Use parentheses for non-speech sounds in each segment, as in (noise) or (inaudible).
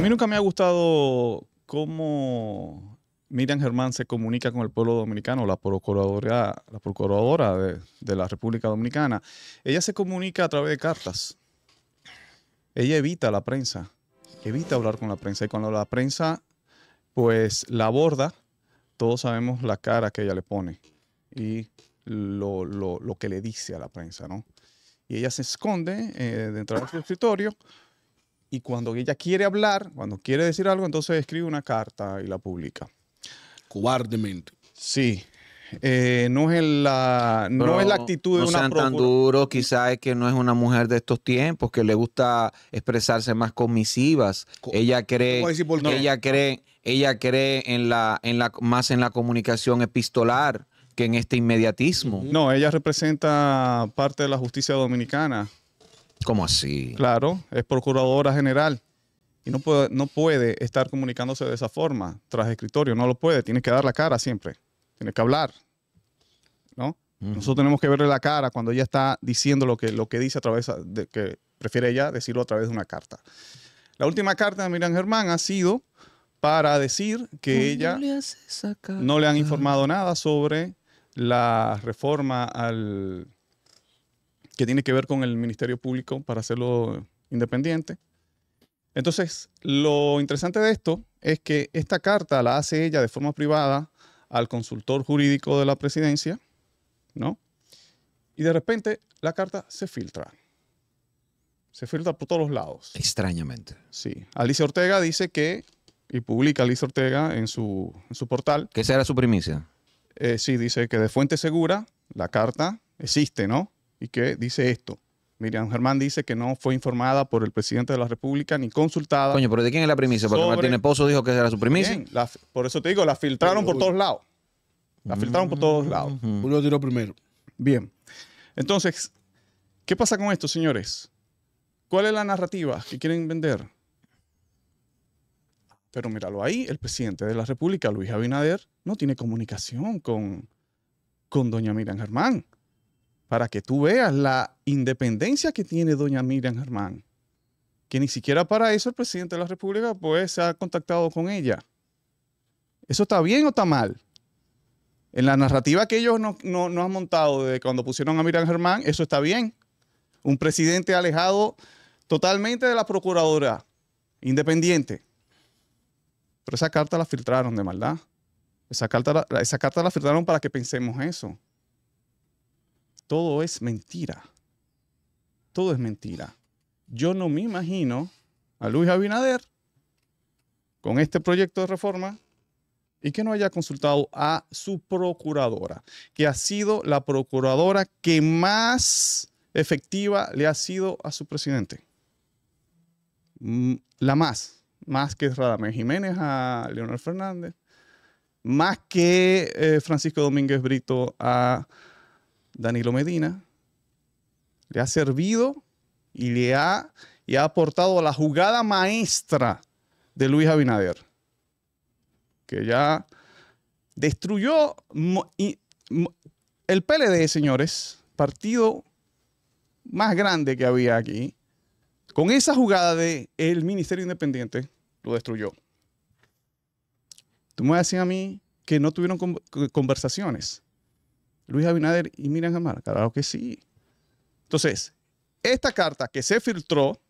A mí nunca me ha gustado cómo Miriam Germán se comunica con el pueblo dominicano, la procuradora, la de, la República Dominicana. Ella se comunica a través de cartas. Ella evita la prensa, evita hablar con la prensa. Y cuando la prensa pues la aborda, todos sabemos la cara que ella le pone y lo, que le dice a la prensa, ¿no? Y ella se esconde eh, dentro de su escritorio y cuando ella quiere hablar, cuando quiere decir algo, entonces escribe una carta y la publica. Cobardemente. Sí. Eh, no, es la, no es la actitud de no una sean tan duro, quizás es que no es una mujer de estos tiempos, que le gusta expresarse más comisivas. ella cree, ella cree, ella cree en la, en la, más en la comunicación epistolar que en este inmediatismo. No, ella representa parte de la justicia dominicana ¿Cómo así? Claro, es procuradora general y no puede, no puede estar comunicándose de esa forma tras escritorio, no lo puede, tiene que dar la cara siempre, tiene que hablar, ¿no? Nosotros tenemos que verle la cara cuando ella está diciendo lo que, lo que dice a través de que prefiere ella decirlo a través de una carta. La última carta de Miriam Germán ha sido para decir que ella no le han informado nada sobre la reforma al que tiene que ver con el Ministerio Público para hacerlo independiente. Entonces, lo interesante de esto es que esta carta la hace ella de forma privada al consultor jurídico de la presidencia, ¿no? Y de repente la carta se filtra. Se filtra por todos lados. Extrañamente. Sí. Alicia Ortega dice que, y publica Alicia Ortega en su, en su portal. Que esa era su primicia. Eh, sí, dice que de fuente segura la carta existe, ¿no? y que dice esto. Miriam Germán dice que no fue informada por el presidente de la República ni consultada. Coño, pero ¿de quién es la primicia? Porque Martín Pozo dijo que era su primicia. por eso te digo, la filtraron por todos lados. La filtraron por todos lados. Julio mm-hmm. tiró primero. Bien. Entonces, ¿qué pasa con esto, señores? ¿Cuál es la narrativa que quieren vender? Pero míralo ahí, el presidente de la República, Luis Abinader, no tiene comunicación con, con doña Miriam Germán para que tú veas la independencia que tiene doña Miriam Germán, que ni siquiera para eso el presidente de la República pues se ha contactado con ella. ¿Eso está bien o está mal? En la narrativa que ellos nos no, no han montado de cuando pusieron a Miriam Germán, eso está bien. Un presidente alejado totalmente de la procuradora, independiente. Pero esa carta la filtraron de maldad. Esa carta esa carta la filtraron para que pensemos eso todo es mentira. Todo es mentira. Yo no me imagino a Luis Abinader con este proyecto de reforma y que no haya consultado a su procuradora, que ha sido la procuradora que más efectiva le ha sido a su presidente. Mm, la más, más que Radamés Jiménez a Leonel Fernández, más que eh, Francisco Domínguez Brito a Danilo Medina, le ha servido y le ha, y ha aportado a la jugada maestra de Luis Abinader, que ya destruyó el PLD, señores, partido más grande que había aquí, con esa jugada del el Ministerio Independiente, lo destruyó. Tú me decías a mí que no tuvieron conversaciones. Luis Abinader y Miriam Amar, Claro que sí. Entonces, esta carta que se filtró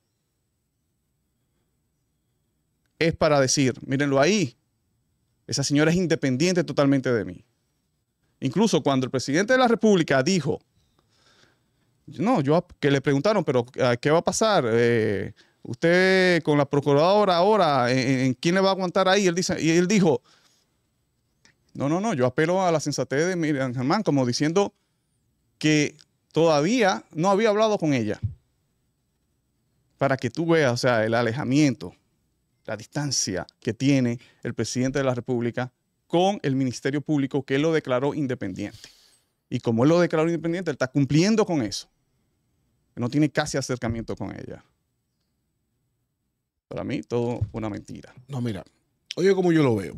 es para decir, mírenlo ahí, esa señora es independiente totalmente de mí. Incluso cuando el presidente de la República dijo, no, yo que le preguntaron, pero eh, ¿qué va a pasar? Eh, usted con la procuradora ahora, eh, ¿en, quién le va a aguantar ahí? Él dice, y él dijo, no, no, no, yo apelo a la sensatez de Miriam Germán como diciendo que todavía no había hablado con ella. Para que tú veas, o sea, el alejamiento, la distancia que tiene el presidente de la República con el Ministerio Público que lo declaró independiente. Y como él lo declaró independiente, él está cumpliendo con eso. no tiene casi acercamiento con ella. Para mí, todo una mentira. No, mira, oye, como yo lo veo.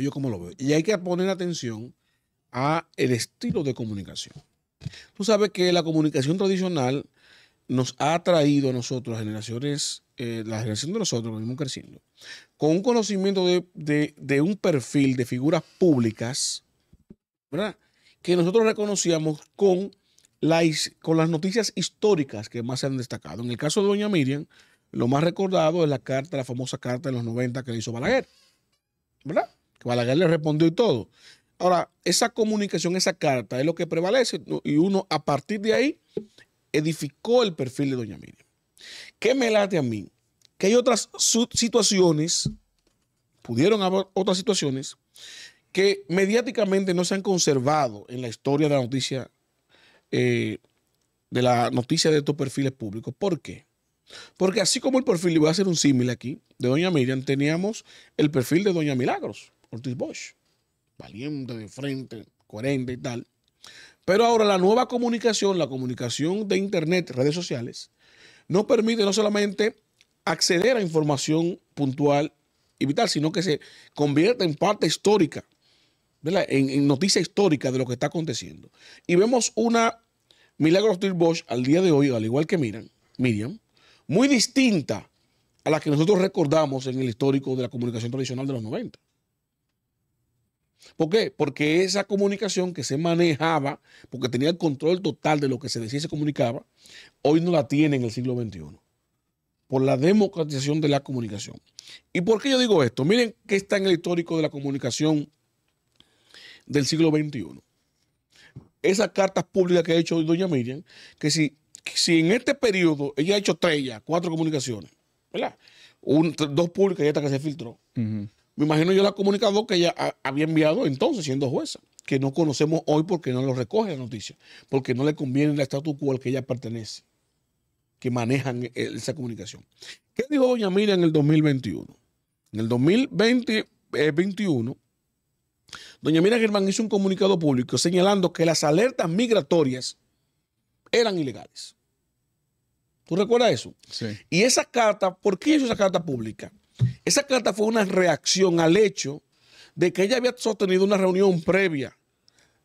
Pues yo como lo veo. Y hay que poner atención a el estilo de comunicación. Tú sabes que la comunicación tradicional nos ha traído a nosotros, generaciones, eh, la generación de nosotros, venimos creciendo, con un conocimiento de, un perfil de figuras públicas, ¿verdad? Que nosotros reconocíamos con, con las noticias históricas que más se han destacado. En el caso de Doña Miriam, lo más recordado es la carta, la famosa carta de los 90 que le hizo Balaguer, ¿verdad? que Balaguer le respondió y todo. Ahora, esa comunicación, esa carta es lo que prevalece y uno a partir de ahí edificó el perfil de Doña Miriam. ¿Qué me late a mí? Que hay otras situaciones, pudieron haber otras situaciones que mediáticamente no se han conservado en la historia de la noticia, eh, de la noticia de estos perfiles públicos. ¿Por qué? Porque así como el perfil, y voy a hacer un símil aquí, de Doña Miriam, teníamos el perfil de Doña Milagros. Ortiz Bosch, valiente de frente, coherente y tal. Pero ahora la nueva comunicación, la comunicación de Internet, redes sociales, no permite no solamente acceder a información puntual y vital, sino que se convierte en parte histórica, en, noticia histórica de lo que está aconteciendo. Y vemos una Milagro Ortiz Bosch al día de hoy, al igual que miran Miriam, muy distinta a la que nosotros recordamos en el histórico de la comunicación tradicional de los 90. ¿Por qué? Porque esa comunicación que se manejaba, porque tenía el control total de lo que se decía y se comunicaba, hoy no la tiene en el siglo XXI. Por la democratización de la comunicación. ¿Y por qué yo digo esto? Miren qué está en el histórico de la comunicación del siglo XXI. Esas cartas públicas que ha hecho hoy doña Miriam, que si, en este periodo ella ha hecho tres ya, cuatro comunicaciones, ¿verdad? dos públicas y esta que se filtró me imagino yo la comunicado que ella había enviado entonces siendo jueza, que no conocemos hoy porque no lo recoge la noticia, porque no le conviene la estatus quo al que ella pertenece, que manejan eh, esa comunicación. ¿Qué dijo doña Mira en el 2021? En el 2021, eh, doña Mira Germán hizo un comunicado público señalando que las alertas migratorias eran ilegales. ¿Tú recuerdas eso? Sí. Y esa carta, ¿por qué hizo esa carta pública? Esa carta fue una reacción al hecho de que ella había sostenido una reunión previa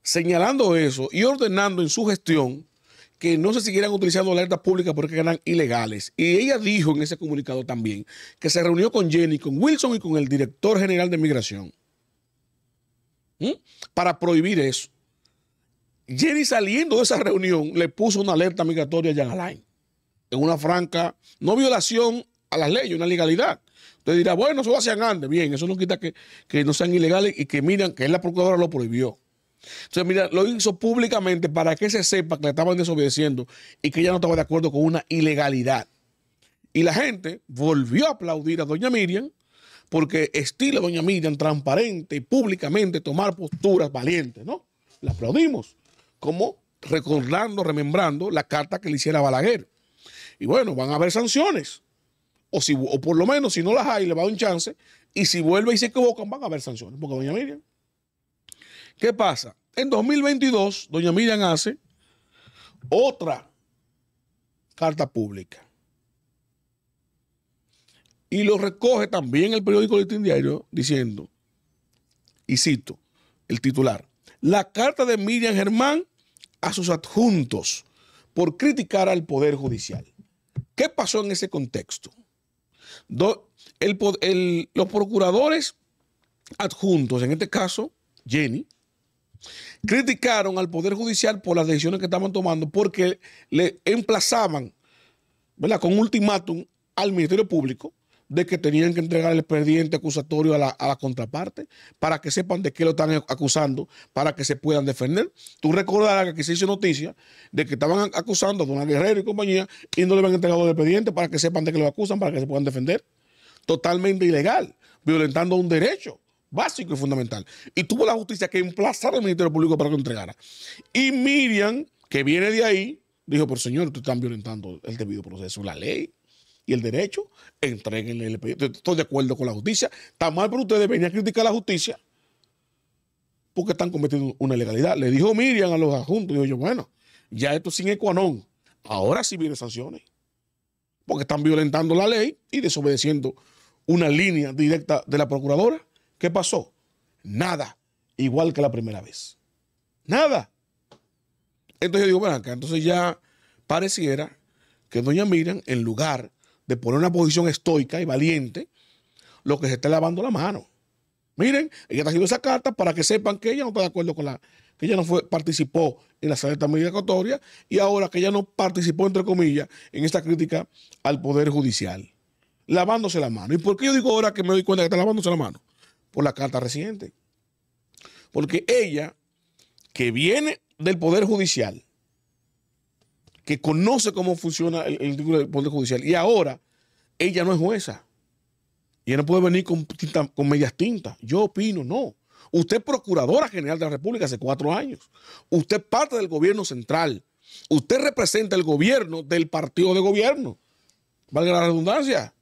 señalando eso y ordenando en su gestión que no se siguieran utilizando alertas públicas porque eran ilegales. Y ella dijo en ese comunicado también que se reunió con Jenny, con Wilson y con el director general de migración para prohibir eso. Jenny saliendo de esa reunión le puso una alerta migratoria a Jan Alain en una franca, no violación a las leyes, una legalidad. Usted dirá, bueno, eso lo hacían antes. Bien, eso no quita que, no sean ilegales y que miran que la procuradora lo prohibió. Entonces, mira, lo hizo públicamente para que se sepa que le estaban desobedeciendo y que ella no estaba de acuerdo con una ilegalidad. Y la gente volvió a aplaudir a doña Miriam porque estilo doña Miriam transparente y públicamente tomar posturas valientes, ¿no? La aplaudimos, como recordando, remembrando la carta que le hiciera Balaguer. Y bueno, van a haber sanciones o, por lo menos si no las hay, le va a dar un chance, y si vuelve y se equivocan, van a haber sanciones, porque doña Miriam. ¿Qué pasa? En 2022, doña Miriam hace otra carta pública. Y lo recoge también el periódico Listín Diario diciendo, y cito el titular, la carta de Miriam Germán a sus adjuntos por criticar al Poder Judicial. ¿Qué pasó en ese contexto? los procuradores adjuntos, en este caso Jenny, criticaron al Poder Judicial por las decisiones que estaban tomando porque le emplazaban ¿verdad? con ultimátum al Ministerio Público de que tenían que entregar el expediente acusatorio a la, contraparte para que sepan de qué lo están acusando, para que se puedan defender. Tú recordarás que se hizo noticia de que estaban acusando a Don Guerrero y compañía y no le habían entregado el expediente para que sepan de qué lo acusan, para que se puedan defender. Totalmente ilegal, violentando un derecho básico y fundamental. Y tuvo la justicia que emplazar al Ministerio Público para que lo entregara. Y Miriam, que viene de ahí, dijo, por señor, ustedes están violentando el debido proceso, la ley y el derecho, ...entreguenle el pedido... Estoy de acuerdo con la justicia. Está mal por ustedes venía a criticar a la justicia porque están cometiendo una ilegalidad. Le dijo Miriam a los adjuntos, ...y yo, bueno, ya esto sin ecuanón. Ahora sí vienen sanciones. Porque están violentando la ley y desobedeciendo una línea directa de la procuradora. ¿Qué pasó? Nada. Igual que la primera vez. Nada. Entonces yo digo, bueno, acá entonces ya pareciera que doña Miriam, en lugar de poner una posición estoica y valiente, lo que se está lavando la mano. Miren, ella está haciendo esa carta para que sepan que ella no está de acuerdo con la, que ella no participó en la salida migratoria y ahora que ella no participó, entre comillas, en esta crítica al Poder Judicial, lavándose la mano. ¿Y por qué yo digo ahora que me doy cuenta que está lavándose la mano? Por la carta reciente. Porque ella, que viene del Poder Judicial, que conoce cómo funciona el, Poder Judicial. Y ahora, ella no es jueza. Y ella no puede venir con, medias tintas. Yo opino, no. Usted es procuradora general de la República hace cuatro años. Usted es parte del gobierno central. Usted representa el gobierno del partido de gobierno. Valga la redundancia.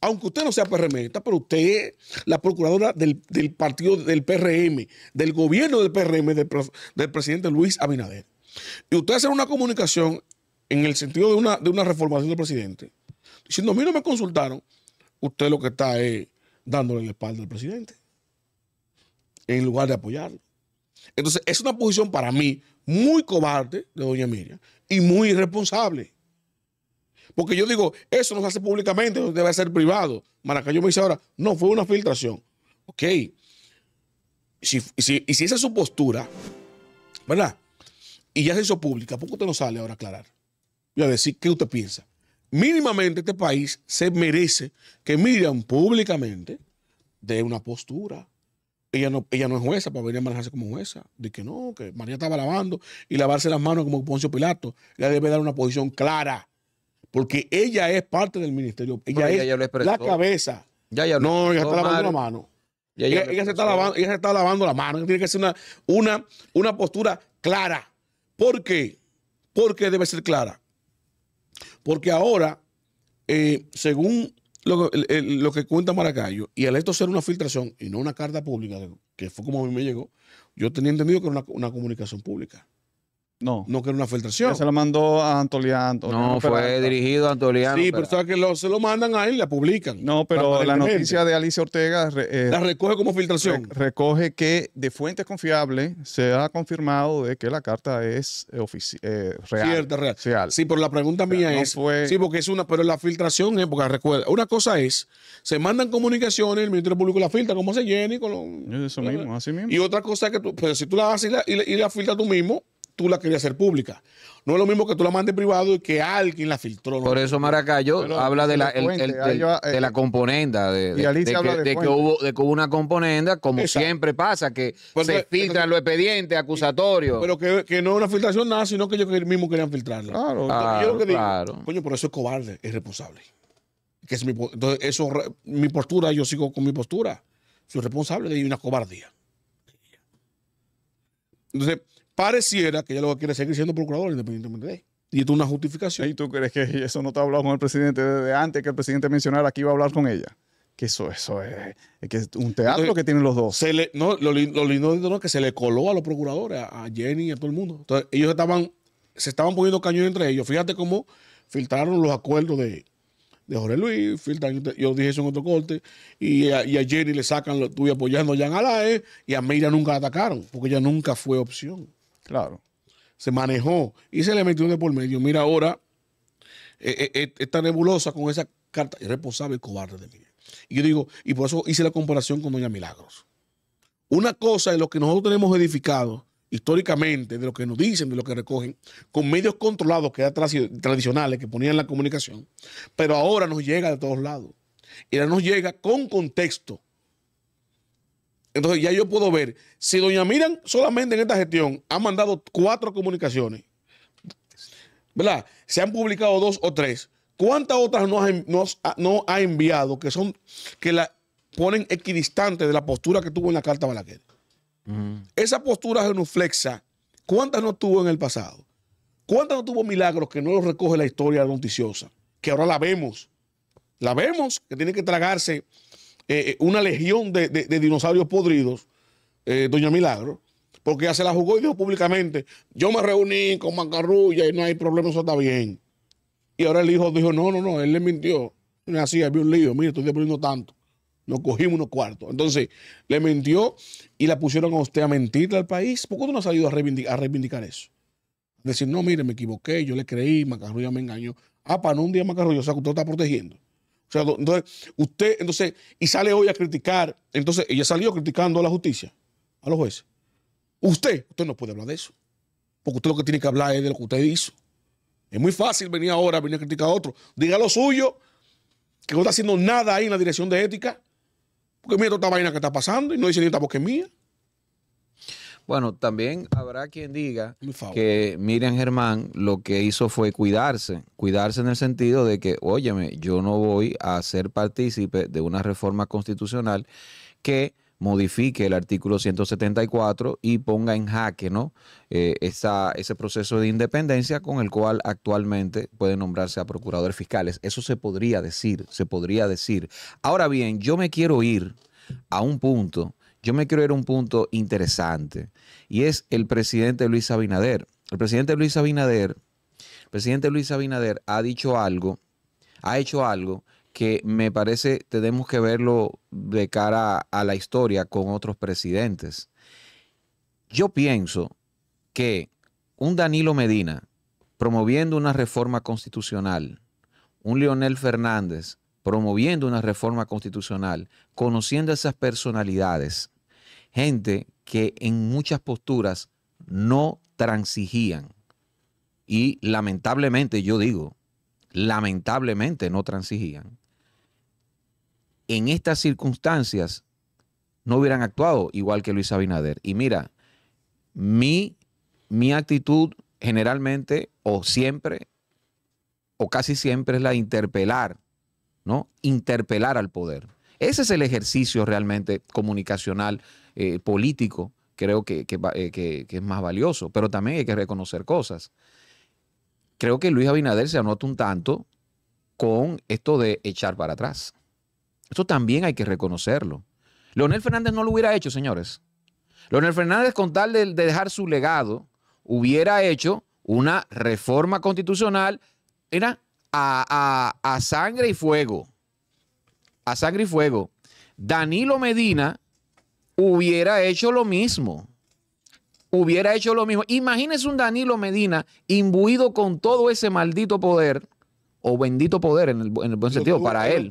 Aunque usted no sea PRM, pero usted es la procuradora del, partido del PRM, del gobierno del PRM, del presidente Luis Abinader. Y usted hacer una comunicación en el sentido de una, reformación del presidente, diciendo, a mí no me consultaron, usted lo que está es dándole la espalda al presidente, en lugar de apoyarlo. Entonces, es una posición para mí muy cobarde de doña Miriam y muy irresponsable. Porque yo digo, eso no se hace públicamente, eso debe ser privado. Maracayo me dice ahora, no, fue una filtración. Ok. Si, y si esa es su postura, ¿verdad? y ya se hizo pública, ¿por qué usted no sale ahora a aclarar? Y a decir qué usted piensa. Mínimamente este país se merece que Miriam públicamente dé una postura. Ella no, ella no es jueza para venir a manejarse como jueza. De que no, que María estaba lavando y lavarse las manos como Poncio Pilato. Ella debe dar una posición clara. Porque ella es parte del ministerio. Ella es la cabeza. Ya, ya no, ella está lavando la mano. ella, se está lavando, la mano. tiene que ser una, una, una postura clara. ¿Por qué? Porque debe ser clara. Porque ahora, eh, según lo, que cuenta Maracayo, y al esto ser una filtración y no una carta pública, que fue como a mí me llegó, yo tenía entendido que era una comunicación pública. No. No, que era una filtración. Se lo mandó a Antoliano. no, fue dirigido a Antoliano. Sí, pero sabes que lo, se lo mandan ahí la publican. No, pero la noticia de Alicia Ortega. Eh, la recoge como filtración. recoge que de fuentes confiables se ha confirmado de que la carta es eh, real. Cierta, real. Sí, pero la pregunta mía es. Sí, porque es una. Pero la filtración es, porque recuerda, una cosa es, se mandan comunicaciones, el Ministerio Público la filtra, como se llena y con lo, Eso mismo, así mismo. Y otra cosa es que tú, pero pues, si tú la haces y la, y la, y la filtras tú mismo tú la querías hacer pública. No es lo mismo que tú la mandes privado y que alguien la filtró. Por eso Maracayo habla de la, de, la componenda, de, que, hubo, una componenda, como siempre pasa, que se filtran los expedientes acusatorios. Pero que, no es una filtración nada, sino que ellos mismos querían filtrarla. Claro, yo lo que digo, Coño, por eso es cobarde, es responsable. Que mi, entonces, eso, mi postura, yo sigo con mi postura. Soy responsable de una cobardía. Entonces, pareciera que ella lo quiere seguir siendo procurador independientemente de él. Y esto es una justificación. ¿Y tú crees que (laughs) eso no te ha hablado con el presidente desde antes que el presidente mencionara que iba a hablar con ella? Que eso, eso es, que es un teatro que tienen los dos. lo, lindo no es que se le coló a los procuradores, a, Jenny y a todo el mundo. Entonces, ellos estaban, se estaban poniendo cañón entre ellos. Fíjate cómo filtraron los acuerdos de, de Jorge Luis, yo dije eso en otro corte, y a, y Jenny le sacan, estuve apoyando a Jan Alae, y a Meira nunca la atacaron, porque ella nunca fue opción. Claro. Se manejó y se le metió de por medio. Mira ahora eh, eh, eh, esta nebulosa con esa carta irresponsable y cobarde de Miguel. Y yo digo, y por eso hice la comparación con Doña Milagros. Una cosa de lo que nosotros tenemos edificado históricamente, de lo que nos dicen, de lo que recogen, con medios controlados que eran tradicionales, que ponían la comunicación, pero ahora nos llega de todos lados. Y ahora nos llega con contexto entonces ya yo puedo ver, si doña Miran solamente en esta gestión ha mandado cuatro comunicaciones, ¿verdad? Se han publicado dos o tres. ¿Cuántas otras no ha, enviado que son que la ponen equidistante de la postura que tuvo en la Carta Balaguer? Esa postura genuflexa, ¿cuántas no tuvo en el pasado? ¿Cuántas no tuvo milagros que no los recoge la historia noticiosa? Que ahora la vemos. La vemos, que tiene que tragarse eh, eh, una legión de, dinosaurios podridos, eh, Doña Milagro, porque ya se la jugó y dijo públicamente, yo me reuní con Macarrulla y no hay problema, eso está bien. Y ahora el hijo dijo, no, no, no, él le mintió. así, había un lío, mire, estoy poniendo tanto. Nos cogimos unos cuartos. Entonces, le mintió y la pusieron a usted a mentirle al país. ¿Por qué tú no has salido a reivindicar, eso? Decir, no, mire, me equivoqué, yo le creí, Macarrulla me engañó. Ah, para no un día Macarrulla, o sea, que usted está protegiendo. O sea, entonces, usted, entonces, y sale hoy a criticar, entonces, ella salió criticando a la justicia, a los jueces. Usted, usted no puede hablar de eso, porque usted lo que tiene que hablar es de lo que usted hizo. Es muy fácil venir ahora, venir a criticar a otro. Diga lo suyo, que no está haciendo nada ahí en la dirección de ética, porque mira toda esta vaina que está pasando y no dice ni esta porque es mía. Bueno, también habrá quien diga que Miriam Germán lo que hizo fue cuidarse, cuidarse en el sentido de que, óyeme, yo no voy a ser partícipe de una reforma constitucional que modifique el artículo 174 y ponga en jaque ¿no? Eh, esa, ese proceso de independencia con el cual actualmente puede nombrarse a procuradores fiscales. Eso se podría decir, se podría decir. Ahora bien, yo me quiero ir a un punto yo me quiero ir a un punto interesante y es el presidente Luis Abinader. El presidente Luis Abinader, presidente Abinader ha dicho algo, ha hecho algo que me parece tenemos que verlo de cara a la historia con otros presidentes. Yo pienso que un Danilo Medina promoviendo una reforma constitucional, un Leonel Fernández promoviendo una reforma constitucional, conociendo esas personalidades, gente que en muchas posturas no transigían. Y lamentablemente, yo digo, lamentablemente no transigían. En estas circunstancias no hubieran actuado igual que Luis Abinader. Y mira, mi, mi actitud generalmente o siempre o casi siempre es la de interpelar, ¿no? Interpelar al poder. Ese es el ejercicio realmente comunicacional eh, político, creo eh, que, es más valioso. Pero también hay que reconocer cosas. Creo que Luis Abinader se anota un tanto con esto de echar para atrás. Esto también hay que reconocerlo. Leonel Fernández no lo hubiera hecho, señores. Leonel Fernández, con tal de, dejar su legado, hubiera hecho una reforma constitucional, era a, a sangre y fuego. A sangre y fuego. Danilo Medina hubiera hecho lo mismo. Hubiera hecho lo mismo. Imagínese un Danilo Medina imbuido con todo ese maldito poder, o bendito poder en el, buen sentido para él.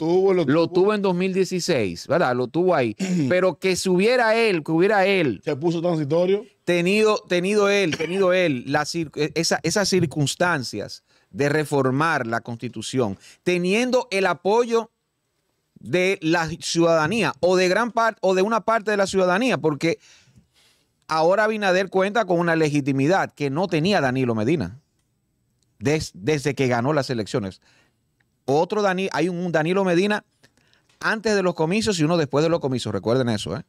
Lo tuvo, en 2016, ¿verdad? Lo tuvo ahí. (clears throat) Pero que si hubiera él, que hubiera él. Se puso transitorio. Tenido, tenido él, tenido él las esas circunstancias de reformar la constitución, teniendo el apoyo de la ciudadanía o de gran parte o de una parte de la ciudadanía, porque ahora Binader cuenta con una legitimidad que no tenía Danilo Medina desde que ganó las elecciones. Otro Dani hay un, Danilo Medina antes de los comicios y uno después de los comicios, recuerden eso. ¿eh?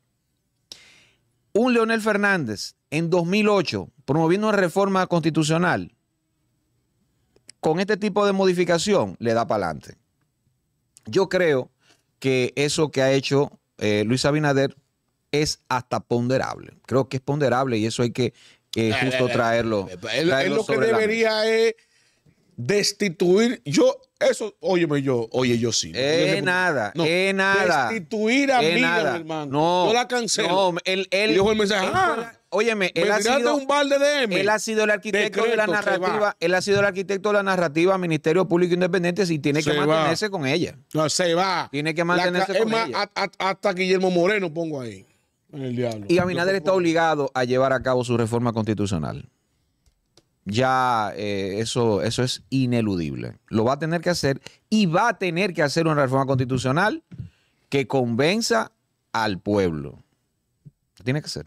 Un Leonel Fernández en 2008 promoviendo una reforma constitucional con este tipo de modificación le da para adelante. Yo creo que eso que ha hecho eh, Luis Abinader es hasta ponderable. Creo que es ponderable y eso hay que eh, justo eh, traerlo. Él, lo que debería es destituir. Yo, eso, óyeme yo, oye, yo sí. Es nada, es nada. Destituir a mí, hermano. No, la cancelo. No, él, dijo el mensaje, óyeme, él ha, sido, ha sido el arquitecto de la narrativa, él ha sido el arquitecto de la narrativa Ministerio Público Independiente y tiene que mantenerse con ella. No, se va. Tiene que mantenerse con ella. hasta Guillermo Moreno pongo ahí. En el diablo. Y Abinader está obligado a llevar a cabo su reforma constitucional. Ya eh, eso, eso es ineludible. Lo va a tener que hacer y va a tener que hacer una reforma constitucional que convenza al pueblo. tiene que ser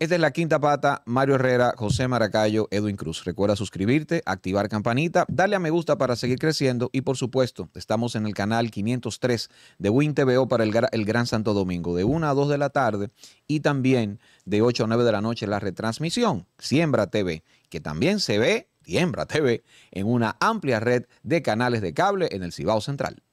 esta es la quinta pata, Mario Herrera, José Maracayo, Edwin Cruz. Recuerda suscribirte, activar campanita, darle a me gusta para seguir creciendo y por supuesto, estamos en el canal 503 de Win TVO para el, el Gran Santo Domingo, de 1 a 2 de la tarde y también de 8 a 9 de la noche la retransmisión, Siembra TV, que también se ve, Siembra TV, en una amplia red de canales de cable en el Cibao Central.